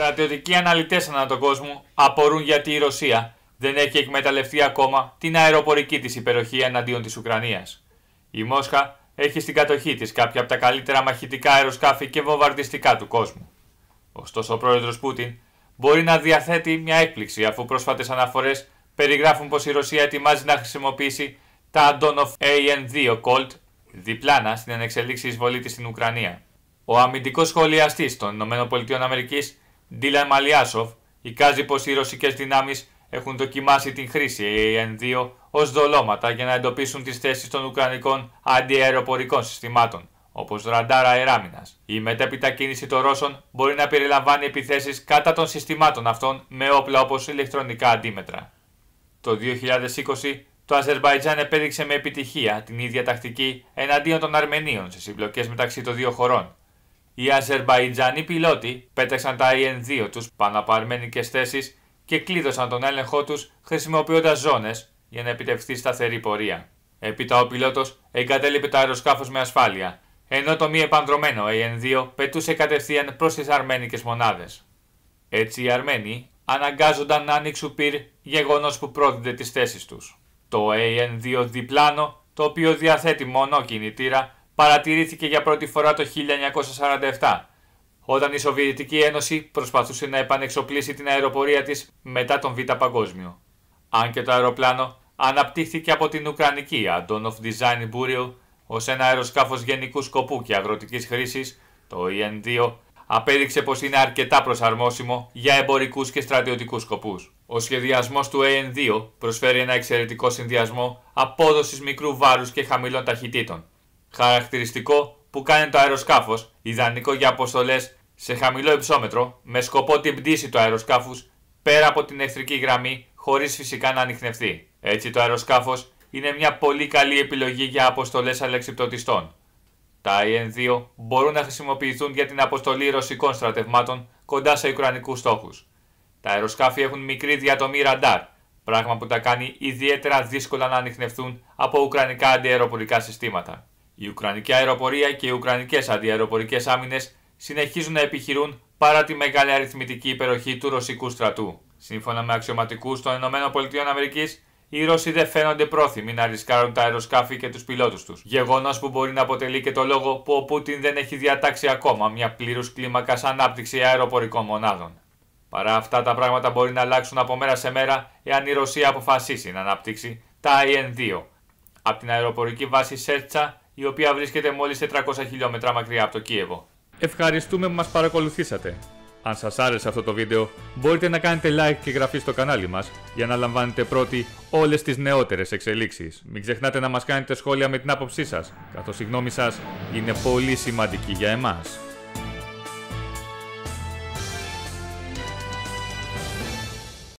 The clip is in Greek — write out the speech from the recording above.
Στρατιωτικοί αναλυτές ανά τον κόσμο απορούν γιατί η Ρωσία δεν έχει εκμεταλλευτεί ακόμα την αεροπορική της υπεροχή εναντίον της Ουκρανίας. Η Μόσχα έχει στην κατοχή της κάποια από τα καλύτερα μαχητικά αεροσκάφη και βομβαρδιστικά του κόσμου. Ωστόσο, ο πρόεδρος Πούτιν μπορεί να διαθέτει μια έκπληξη αφού πρόσφατες αναφορές περιγράφουν πως η Ρωσία ετοιμάζει να χρησιμοποιήσει τα Αντόνοφ AN2 Colt διπλάνα στην ανεξελίξη εισβολή στην Ουκρανία. Ο αμυντικός σχολιαστής των ΗΠΑ Ντίλαν Μαλιάσοφ εικάζει πως οι ρωσικές δυνάμεις έχουν δοκιμάσει την χρήση AN2 ως δολώματα για να εντοπίσουν τις θέσεις των Ουκρανικών αντιαεροπορικών συστημάτων, όπως ραντάρ αεράμινας. Η μετέπειτα κίνηση των Ρώσων μπορεί να περιλαμβάνει επιθέσεις κατά των συστημάτων αυτών με όπλα όπως ηλεκτρονικά αντίμετρα. Το 2020 το Αζερβαϊτζάν επέδειξε με επιτυχία την ίδια τακτική εναντίον των Αρμενίων σε συμπλοκές μεταξύ των δύο χωρών, οι Αζερβαϊτζανοί πιλότοι πέταξαν τα IN2 τους πάνω από αρμένικες θέσεις και κλείδωσαν τον έλεγχό τους χρησιμοποιώντας ζώνες για να επιτευχθεί σταθερή πορεία. Έπειτα ο πιλότος εγκατέλειπε το αεροσκάφος με ασφάλεια, ενώ το μη επανδρομένο AN2 πετούσε κατευθείαν προς τις αρμένικες μονάδες. Έτσι οι Αρμένοι αναγκάζονταν να ανοίξουν πυρ γεγονός που πρόδιδε τις θέσεις τους. Το AN2 διπλάνο, το οποίο διαθέτει μονό κινητήρα, παρατηρήθηκε για πρώτη φορά το 1947, όταν η Σοβιετική Ένωση προσπαθούσε να επανεξοπλίσει την αεροπορία της μετά τον Β' Παγκόσμιο. Αν και το αεροπλάνο αναπτύχθηκε από την Ουκρανική Antonov Design Bureau ως ένα αεροσκάφος γενικού σκοπού και αγροτικής χρήσης, το EN2, απέδειξε πως είναι αρκετά προσαρμόσιμο για εμπορικούς και στρατιωτικούς σκοπούς. Ο σχεδιασμός του AN2 προσφέρει ένα εξαιρετικό συνδυασμό απόδοσης μικρού βάρους και χαμηλών ταχυτήτων. Χαρακτηριστικό που κάνει το αεροσκάφος ιδανικό για αποστολές σε χαμηλό υψόμετρο με σκοπό την πτήση του αεροσκάφους πέρα από την εχθρική γραμμή χωρίς φυσικά να ανοιχνευτεί. Έτσι, το αεροσκάφος είναι μια πολύ καλή επιλογή για αποστολές αλεξιπτωτιστών. Τα IN-2 μπορούν να χρησιμοποιηθούν για την αποστολή ρωσικών στρατευμάτων κοντά σε ουκρανικούς στόχους. Τα αεροσκάφη έχουν μικρή διατομή ραντάρ, πράγμα που τα κάνει ιδιαίτερα δύσκολα να ανοιχνευτούν από ουκρανικά αντιεροπορικά συστήματα. Η Ουκρανική αεροπορία και οι Ουκρανικές αντιαεροπορικές άμυνες συνεχίζουν να επιχειρούν παρά τη μεγάλη αριθμητική υπεροχή του ρωσικού στρατού. Σύμφωνα με αξιωματικούς των ΗΠΑ, οι Ρώσοι δεν φαίνονται πρόθυμοι να ρισκάρουν τα αεροσκάφη και τους πιλότους τους. Γεγονός που μπορεί να αποτελεί και το λόγο που ο Πούτιν δεν έχει διατάξει ακόμα μια πλήρους κλίμακας ανάπτυξη αεροπορικών μονάδων. Παρά αυτά, τα πράγματα μπορεί να αλλάξουν από μέρα σε μέρα εάν η Ρωσία αποφασίσει να αναπτύξει τα IN2 από την αεροπορική βάση Σέρτσα η οποία βρίσκεται μόλις 400 χιλιόμετρα μακριά από το Κίεβο. Ευχαριστούμε που μας παρακολουθήσατε. Αν σας άρεσε αυτό το βίντεο, μπορείτε να κάνετε like και εγγραφή στο κανάλι μας για να λαμβάνετε πρώτοι όλες τις νεότερες εξελίξεις. Μην ξεχνάτε να μας κάνετε σχόλια με την άποψή σας, καθώς η γνώμη σας είναι πολύ σημαντική για εμάς.